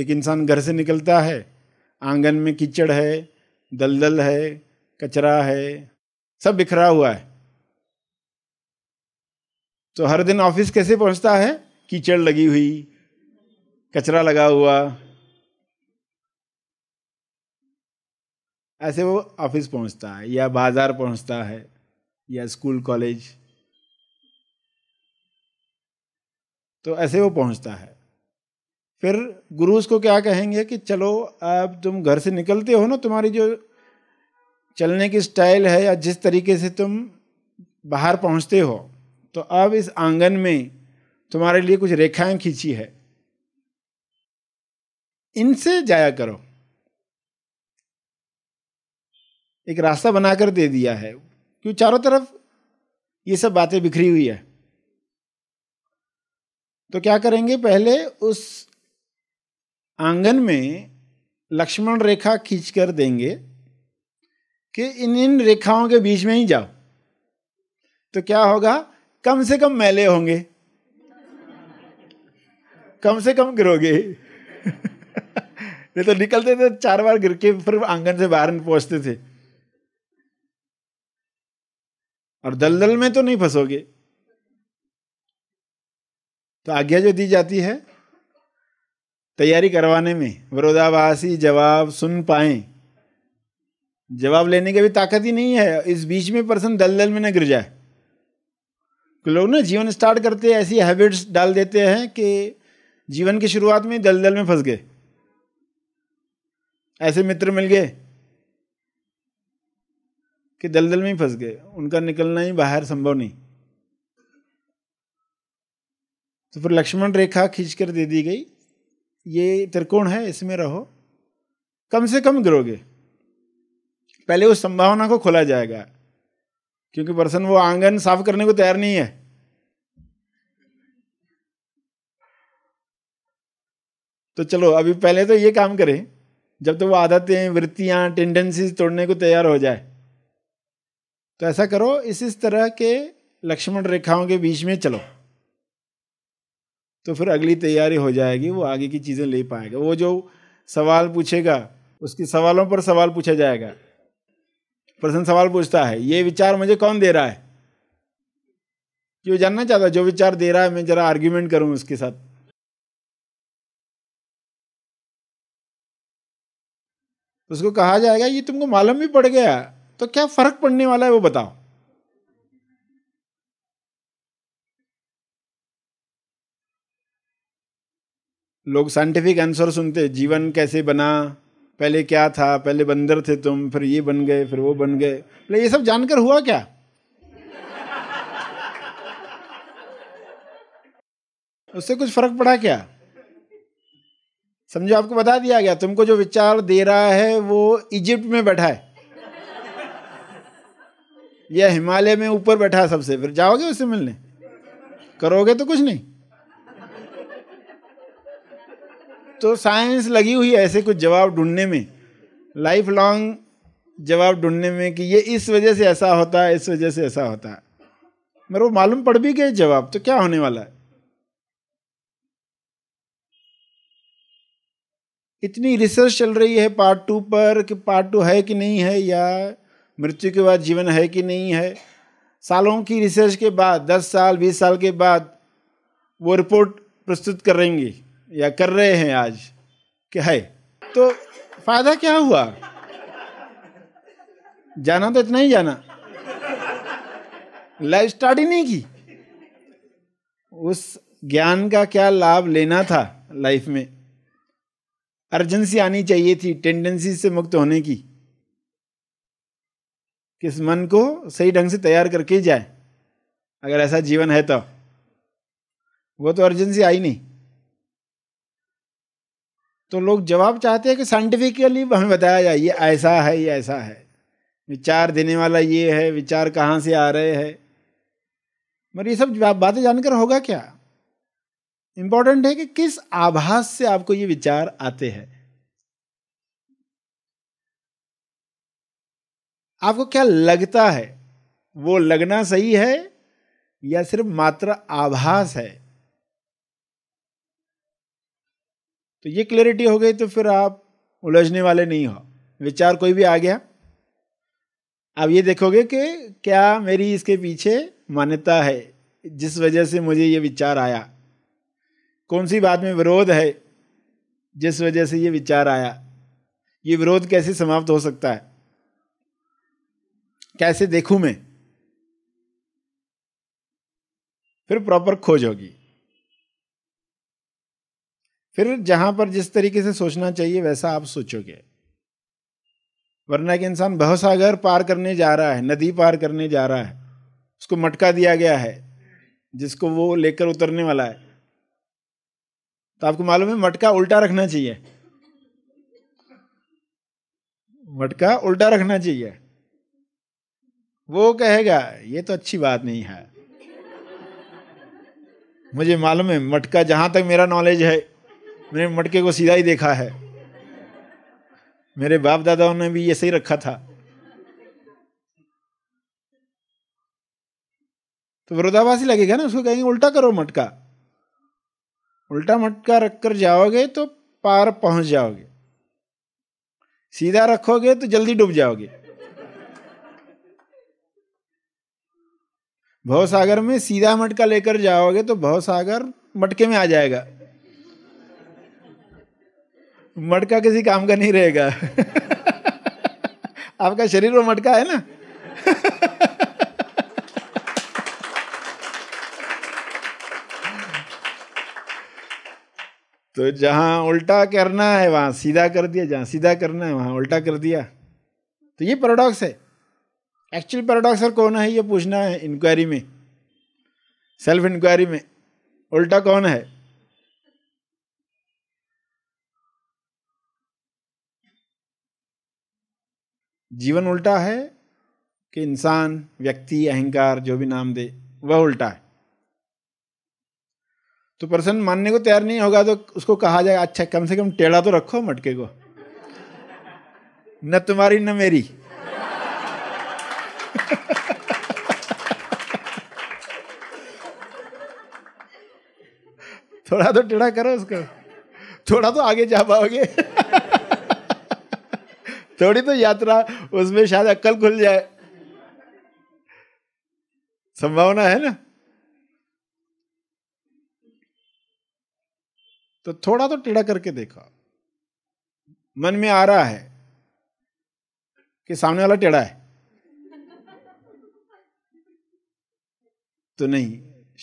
एक इंसान घर से निकलता है आंगन में कीचड़ है दलदल है कचरा है सब बिखरा हुआ है तो हर दिन ऑफिस कैसे पहुंचता है कीचड़ लगी हुई कचरा लगा हुआ ऐसे वो ऑफिस पहुंचता है या बाजार पहुंचता है या स्कूल कॉलेज तो ऐसे वो पहुंचता है फिर गुरु उसको क्या कहेंगे कि चलो अब तुम घर से निकलते हो ना तुम्हारी जो चलने की स्टाइल है या जिस तरीके से तुम बाहर पहुंचते हो तो अब इस आंगन में तुम्हारे लिए कुछ रेखाएं खींची है इनसे जाया करो एक रास्ता बनाकर दे दिया है क्यों चारों तरफ ये सब बातें बिखरी हुई है तो क्या करेंगे पहले उस आंगन में लक्ष्मण रेखा खींच कर देंगे कि इन इन रेखाओं के बीच में ही जाओ तो क्या होगा कम से कम मैले होंगे कम से कम गिरोगे नहीं तो निकलते थे चार बार गिर के फिर आंगन से बाहर पहुंचते थे और दलदल में तो नहीं फंसोगे तो आज्ञा जो दी जाती है तैयारी करवाने में विरोधाभासी जवाब सुन पाए जवाब लेने की भी ताकत ही नहीं है इस बीच में पर्सन दलदल में न गिर जाए लोग ना जीवन स्टार्ट करते ऐसी हैबिट्स डाल देते हैं कि जीवन की शुरुआत में दलदल में फंस गए ऐसे मित्र मिल गए कि दलदल में ही फंस गए उनका निकलना ही बाहर संभव नहीं तो फिर लक्ष्मण रेखा खींच कर दे दी गई ये त्रिकोण है इसमें रहो कम से कम गिरोगे पहले उस संभावना को खोला जाएगा क्योंकि पर्सन वो आंगन साफ करने को तैयार नहीं है तो चलो अभी पहले तो ये काम करें जब तो वो आदतें वृत्तियां टेंडेंसीज तोड़ने को तैयार हो जाए तो ऐसा करो इस इस तरह के लक्ष्मण रेखाओं के बीच में चलो तो फिर अगली तैयारी हो जाएगी वो आगे की चीज़ें ले पाएगा वो जो सवाल पूछेगा उसके सवालों पर सवाल पूछा जाएगा प्रश्न सवाल पूछता है ये विचार मुझे कौन दे रहा है क्यों जानना चाहता जो विचार दे रहा है मैं जरा आर्ग्यूमेंट करूं उसके साथ उसको कहा जाएगा ये तुमको मालूम भी पड़ गया तो क्या फर्क पड़ने वाला है वो बताओ लोग साइंटिफिक आंसर सुनते जीवन कैसे बना पहले क्या था पहले बंदर थे तुम फिर ये बन गए फिर वो बन गए बोले मतलब ये सब जानकर हुआ क्या उससे कुछ फर्क पड़ा क्या समझो आपको बता दिया गया तुमको जो विचार दे रहा है वो इजिप्ट में बैठा है या हिमालय में ऊपर बैठा है सबसे फिर जाओगे उससे मिलने करोगे तो कुछ नहीं तो साइंस लगी हुई है ऐसे कुछ जवाब ढूंढने में लाइफ लॉन्ग जवाब ढूंढने में कि ये इस वजह से ऐसा होता है इस वजह से ऐसा होता है मेरे को मालूम पड़ भी गए जवाब तो क्या होने वाला है इतनी रिसर्च चल रही है पार्ट टू पर कि पार्ट टू है कि नहीं है या मृत्यु के बाद जीवन है कि नहीं है सालों की रिसर्च के बाद दस साल बीस साल के बाद वो रिपोर्ट प्रस्तुत करेंगी या कर रहे हैं आज कि है तो फायदा क्या हुआ जाना तो इतना ही जाना लाइफ स्टार्ट ही नहीं की उस ज्ञान का क्या लाभ लेना था लाइफ में अर्जेंसी आनी चाहिए थी टेंडेंसी से मुक्त होने की किस मन को सही ढंग से तैयार करके जाए अगर ऐसा जीवन है तो वो तो अर्जेंसी आई नहीं तो लोग जवाब चाहते हैं कि साइंटिफिकली हमें बताया जाए ये ऐसा है ये ऐसा है विचार देने वाला ये है विचार कहाँ से आ रहे हैं मगर ये सब बातें जानकर होगा क्या इम्पॉर्टेंट है कि किस आभास से आपको ये विचार आते हैं आपको क्या लगता है वो लगना सही है या सिर्फ मात्र आभास है तो ये क्लैरिटी हो गई तो फिर आप उलझने वाले नहीं हो विचार कोई भी आ गया आप ये देखोगे कि क्या मेरी इसके पीछे मान्यता है जिस वजह से मुझे ये विचार आया कौन सी बात में विरोध है जिस वजह से ये विचार आया ये विरोध कैसे समाप्त हो सकता है कैसे देखूं मैं फिर प्रॉपर खोज होगी फिर जहां पर जिस तरीके से सोचना चाहिए वैसा आप सोचोगे वरना के इंसान भवसागर पार करने जा रहा है नदी पार करने जा रहा है उसको मटका दिया गया है जिसको वो लेकर उतरने वाला है तो आपको मालूम है मटका उल्टा रखना चाहिए मटका उल्टा रखना चाहिए वो कहेगा ये तो अच्छी बात नहीं है मुझे मालूम है मटका जहां तक मेरा नॉलेज है मैंने मटके को सीधा ही देखा है मेरे बाप दादाओं ने भी ऐसे ही रखा था तो विरोधाभास ही लगेगा ना उसको कहेंगे उल्टा करो मटका उल्टा मटका रख कर जाओगे तो पार पहुंच जाओगे सीधा रखोगे तो जल्दी डूब जाओगे सागर में सीधा मटका लेकर जाओगे तो सागर मटके में आ जाएगा मटका किसी काम का नहीं रहेगा आपका शरीर वो मटका है ना तो जहाँ उल्टा करना है वहाँ सीधा कर दिया जहाँ सीधा करना है वहाँ उल्टा कर दिया तो ये पैराडॉक्स है एक्चुअल पैराडॉक्सर कौन है ये पूछना है इंक्वायरी में सेल्फ इंक्वायरी में उल्टा कौन है जीवन उल्टा है कि इंसान व्यक्ति अहंकार जो भी नाम दे वह उल्टा है तो पर्सन मानने को तैयार नहीं होगा तो उसको कहा जाए अच्छा कम से कम टेढ़ा तो रखो मटके को न तुम्हारी न मेरी थोड़ा तो टेढ़ा करो उसको थोड़ा तो आगे जा पाओगे थोड़ी तो यात्रा उसमें शायद अक्कल खुल जाए संभावना है ना तो थोड़ा तो टेढ़ा करके देखा मन में आ रहा है कि सामने वाला टेढ़ा है तो नहीं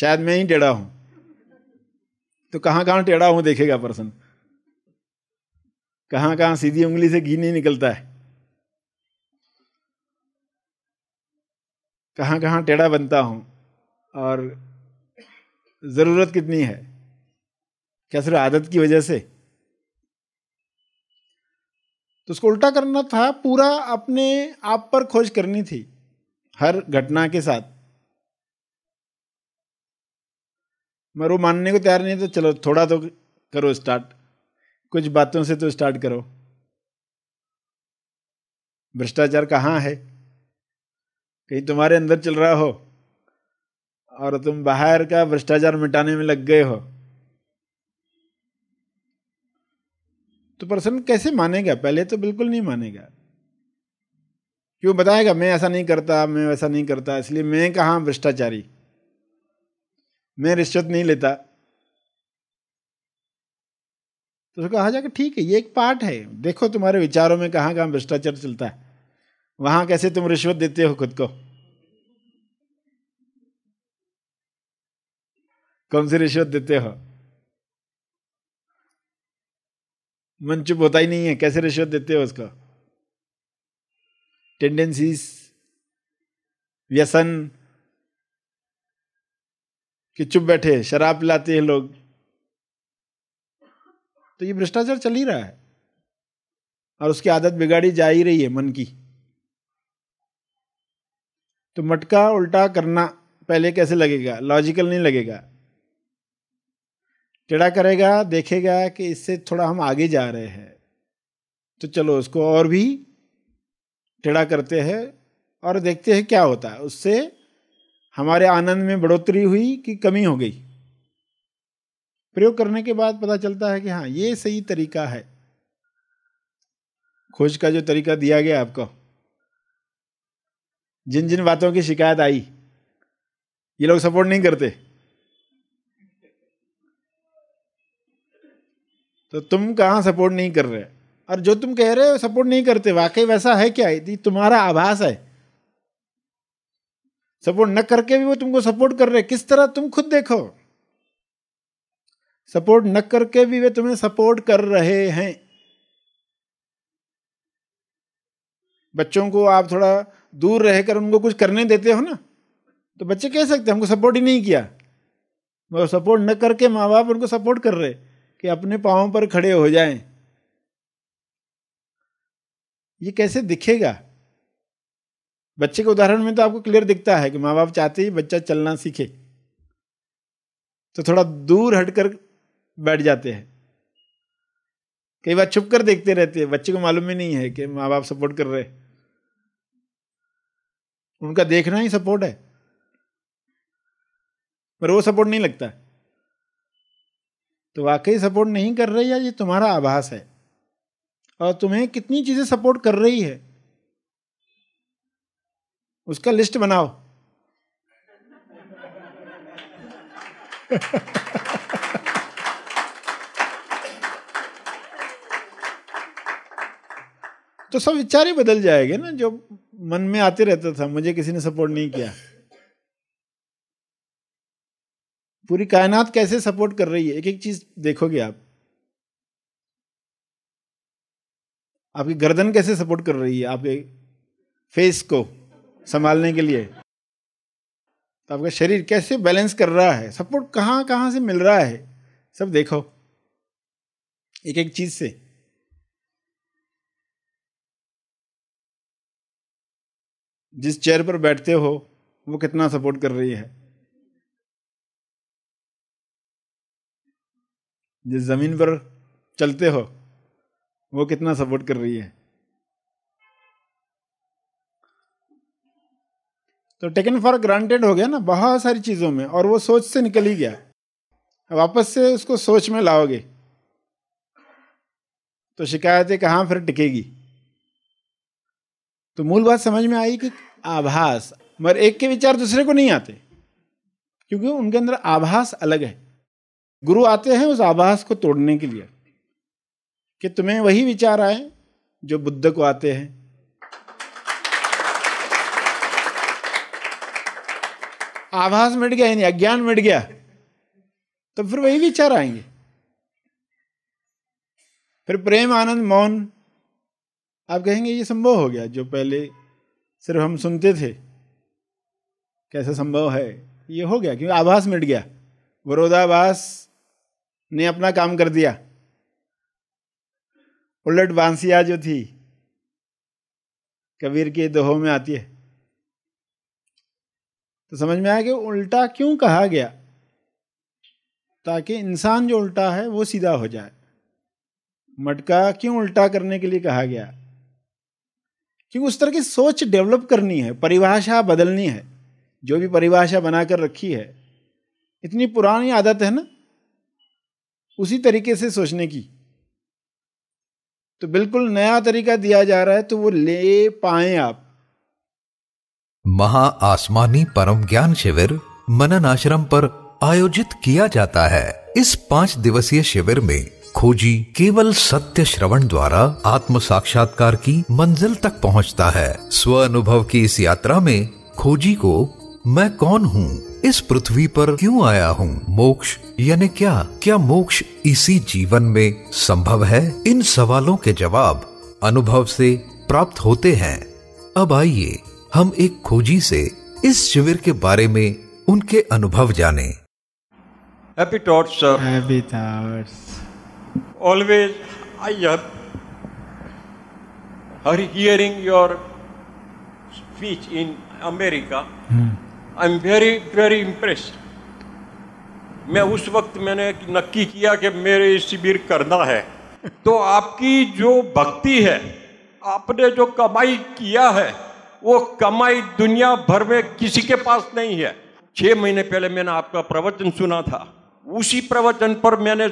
शायद मैं ही टेढ़ा हूं तो कहां कहां टेढ़ा हूं देखेगा पर्सन कहाँ कहाँ सीधी उंगली से घी नहीं निकलता है कहाँ कहाँ टेढ़ा बनता हूँ और ज़रूरत कितनी है क्या सिर्फ आदत की वजह से तो उसको उल्टा करना था पूरा अपने आप पर खोज करनी थी हर घटना के साथ मैं वो मानने को तैयार नहीं तो चलो थोड़ा तो करो स्टार्ट कुछ बातों से तो स्टार्ट करो भ्रष्टाचार कहाँ है कहीं तुम्हारे अंदर चल रहा हो और तुम बाहर का भ्रष्टाचार मिटाने में लग गए हो तो पर्सन कैसे मानेगा पहले तो बिल्कुल नहीं मानेगा क्यों बताएगा मैं ऐसा नहीं करता मैं वैसा नहीं करता इसलिए मैं कहाँ भ्रष्टाचारी मैं रिश्वत नहीं लेता तो उसको कहा हाँ जाएगा ठीक है ये एक पार्ट है देखो तुम्हारे विचारों में कहाँ कहाँ भ्रष्टाचार चलता है वहाँ कैसे तुम रिश्वत देते हो खुद को कौन सी रिश्वत देते हो मन चुप होता ही नहीं है कैसे रिश्वत देते हो उसको टेंडेंसीज व्यसन कि चुप बैठे शराब पिलाते हैं लोग तो ये भ्रष्टाचार चल ही रहा है और उसकी आदत बिगाड़ी जा ही रही है मन की तो मटका उल्टा करना पहले कैसे लगेगा लॉजिकल नहीं लगेगा टेढ़ा करेगा देखेगा कि इससे थोड़ा हम आगे जा रहे हैं तो चलो उसको और भी टेढ़ा करते हैं और देखते हैं क्या होता है उससे हमारे आनंद में बढ़ोतरी हुई कि कमी हो गई प्रयोग करने के बाद पता चलता है कि हाँ ये सही तरीका है खोज का जो तरीका दिया गया आपको जिन जिन बातों की शिकायत आई ये लोग सपोर्ट नहीं करते तो तुम कहाँ सपोर्ट नहीं कर रहे और जो तुम कह रहे हो सपोर्ट नहीं करते वाकई वैसा है क्या यदि तुम्हारा आभास है सपोर्ट न करके भी वो तुमको सपोर्ट कर रहे किस तरह तुम खुद देखो सपोर्ट न करके भी वे तुम्हें सपोर्ट कर रहे हैं बच्चों को आप थोड़ा दूर रहकर उनको कुछ करने देते हो ना तो बच्चे कह सकते हमको सपोर्ट ही नहीं किया मगर सपोर्ट न करके माँ बाप उनको सपोर्ट कर रहे कि अपने पाँव पर खड़े हो जाएं ये कैसे दिखेगा बच्चे के उदाहरण में तो आपको क्लियर दिखता है कि माँ बाप चाहते ही बच्चा चलना सीखे तो थोड़ा दूर हटकर बैठ जाते हैं कई बार छुप कर देखते रहते हैं बच्चे को मालूम ही नहीं है कि माँ बाप सपोर्ट कर रहे उनका देखना ही सपोर्ट है पर वो सपोर्ट नहीं लगता तो वाकई सपोर्ट नहीं कर रही है ये तुम्हारा आभास है और तुम्हें कितनी चीज़ें सपोर्ट कर रही है उसका लिस्ट बनाओ तो सब विचार ही बदल जाएंगे ना जो मन में आते रहता था मुझे किसी ने सपोर्ट नहीं किया पूरी कायनात कैसे सपोर्ट कर रही है एक एक चीज देखोगे आप आपकी गर्दन कैसे सपोर्ट कर रही है आपके फेस को संभालने के लिए तो आपका शरीर कैसे बैलेंस कर रहा है सपोर्ट कहाँ कहाँ से मिल रहा है सब देखो एक एक चीज़ से जिस चेयर पर बैठते हो वो कितना सपोर्ट कर रही है जिस ज़मीन पर चलते हो वो कितना सपोर्ट कर रही है तो टेकन फॉर ग्रांटेड हो गया ना बहुत सारी चीज़ों में और वो सोच से निकल ही गया वापस से उसको सोच में लाओगे तो शिकायतें कहाँ फिर टिकेगी तो मूल बात समझ में आई कि आभास मगर एक के विचार दूसरे को नहीं आते क्योंकि उनके अंदर आभास अलग है गुरु आते हैं उस आभास को तोड़ने के लिए कि तुम्हें वही विचार आए जो बुद्ध को आते हैं आभास मिट गया यानी अज्ञान मिट गया तो फिर वही विचार आएंगे फिर प्रेम आनंद मौन आप कहेंगे ये संभव हो गया जो पहले सिर्फ हम सुनते थे कैसे संभव है ये हो गया क्योंकि आभास मिट गया विरोधाभास ने अपना काम कर दिया उलट बांसिया जो थी कबीर के दोहों में आती है तो समझ में आया कि उल्टा क्यों कहा गया ताकि इंसान जो उल्टा है वो सीधा हो जाए मटका क्यों उल्टा करने के लिए कहा गया क्योंकि उस तरह की सोच डेवलप करनी है परिभाषा बदलनी है जो भी परिभाषा बनाकर रखी है इतनी पुरानी आदत है ना उसी तरीके से सोचने की तो बिल्कुल नया तरीका दिया जा रहा है तो वो ले पाए आप महा आसमानी परम ज्ञान शिविर मनन आश्रम पर आयोजित किया जाता है इस पांच दिवसीय शिविर में खोजी केवल सत्य श्रवण द्वारा आत्म साक्षात्कार की मंजिल तक पहुंचता है स्व अनुभव की इस यात्रा में खोजी को मैं कौन हूँ इस पृथ्वी पर क्यों आया हूँ मोक्ष यानी क्या क्या मोक्ष इसी जीवन में संभव है इन सवालों के जवाब अनुभव से प्राप्त होते हैं अब आइए हम एक खोजी से इस शिविर के बारे में उनके अनुभव हैप्पी एपिटोट्स always I have hearing your speech in America. Hmm. I'm very very impressed. मैं उस वक्त मैंने नक्की किया कि मेरे शिविर करना है तो आपकी जो भक्ति है आपने जो कमाई किया है वो कमाई दुनिया भर में किसी के पास नहीं है छह महीने पहले मैंने आपका प्रवचन सुना था उसी प्रवचन पर मैंने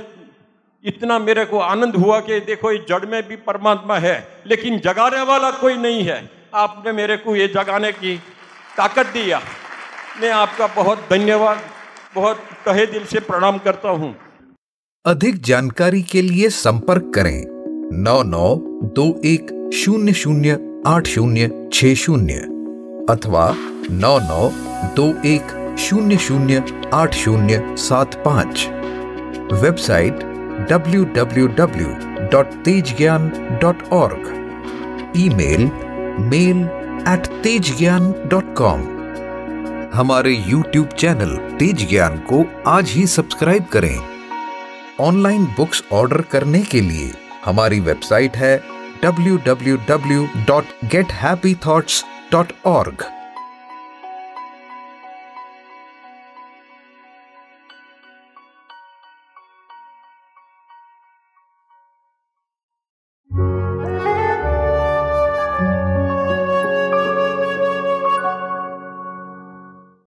इतना मेरे को आनंद हुआ कि देखो ये जड़ में भी परमात्मा है लेकिन जगाने वाला कोई नहीं है आपने मेरे को ये जगाने की ताकत दिया मैं आपका बहुत धन्यवाद बहुत तहे दिल से प्रणाम करता हूँ अधिक जानकारी के लिए संपर्क करें नौ नौ दो एक शून्य शून्य आठ शून्य छ शून्य अथवा नौ नौ दो एक शून्य शून्य आठ शून्य सात पाँच website www.tejgyan.org email mail at Tej हमारे यूट्यूब चैनल तेज ज्ञान को आज ही सब्सक्राइब करें ऑनलाइन बुक्स ऑर्डर करने के लिए हमारी वेबसाइट है W W W dot dot get org